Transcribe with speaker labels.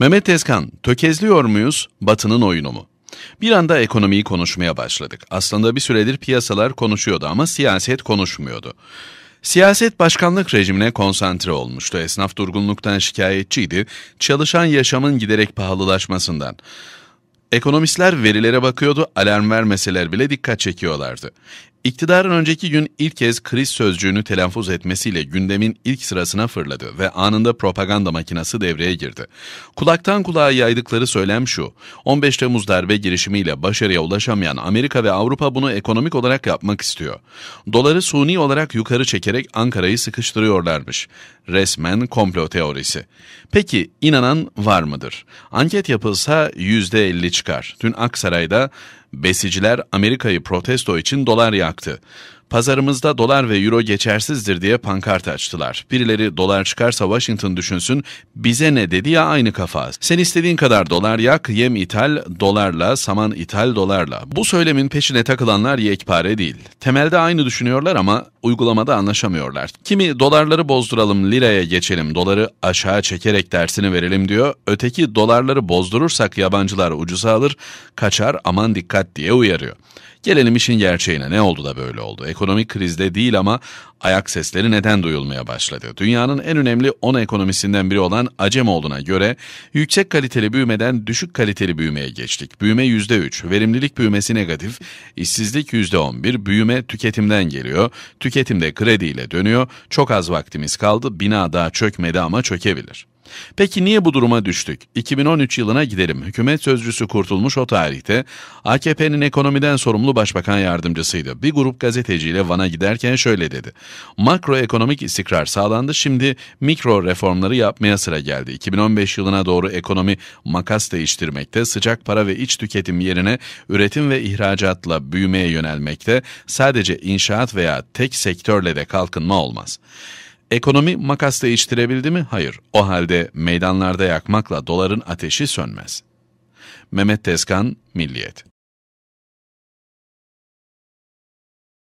Speaker 1: Mehmet Tezkan, tökezliyor muyuz, batının oyunu mu? Bir anda ekonomiyi konuşmaya başladık. Aslında bir süredir piyasalar konuşuyordu ama siyaset konuşmuyordu. Siyaset başkanlık rejimine konsantre olmuştu. Esnaf durgunluktan şikayetçiydi, çalışan yaşamın giderek pahalılaşmasından. Ekonomistler verilere bakıyordu, alarm vermeseler bile dikkat çekiyorlardı. İktidarın önceki gün ilk kez kriz sözcüğünü telaffuz etmesiyle gündemin ilk sırasına fırladı ve anında propaganda makinesi devreye girdi. Kulaktan kulağa yaydıkları söylem şu, 15 Temmuz darbe girişimiyle başarıya ulaşamayan Amerika ve Avrupa bunu ekonomik olarak yapmak istiyor. Doları suni olarak yukarı çekerek Ankara'yı sıkıştırıyorlarmış. Resmen komplo teorisi. Peki inanan var mıdır? Anket yapılsa %50 çıkar. Dün Aksaray'da besiciler Amerika'yı protesto için dolar yaktı çıktı. Pazarımızda dolar ve euro geçersizdir diye pankart açtılar. Birileri dolar çıkarsa Washington düşünsün, bize ne dedi ya aynı kafa. Sen istediğin kadar dolar yak, yem ithal dolarla, saman ithal dolarla. Bu söylemin peşine takılanlar yekpare değil. Temelde aynı düşünüyorlar ama uygulamada anlaşamıyorlar. Kimi dolarları bozduralım, liraya geçelim, doları aşağı çekerek dersini verelim diyor. Öteki dolarları bozdurursak yabancılar ucuza alır, kaçar aman dikkat diye uyarıyor. Gelelim işin gerçeğine ne oldu da böyle oldu? Ekonomik krizde değil ama ayak sesleri neden duyulmaya başladı? Dünyanın en önemli 10 ekonomisinden biri olan Acem göre yüksek kaliteli büyümeden düşük kaliteli büyümeye geçtik. Büyüme %3, verimlilik büyümesi negatif, işsizlik %11, büyüme tüketimden geliyor, tüketimde krediyle dönüyor, çok az vaktimiz kaldı, bina daha çökmedi ama çökebilir. Peki niye bu duruma düştük? 2013 yılına gidelim. Hükümet sözcüsü Kurtulmuş o tarihte AKP'nin ekonomiden sorumlu başbakan yardımcısıydı. Bir grup gazeteciyle Van'a giderken şöyle dedi. Makroekonomik istikrar sağlandı şimdi mikro reformları yapmaya sıra geldi. 2015 yılına doğru ekonomi makas değiştirmekte, sıcak para ve iç tüketim yerine üretim ve ihracatla büyümeye yönelmekte, sadece inşaat veya tek sektörle de kalkınma olmaz. Ekonomi makas değiştirebildi mi? Hayır. O halde meydanlarda yakmakla doların ateşi sönmez. Mehmet Tezkan, Milliyet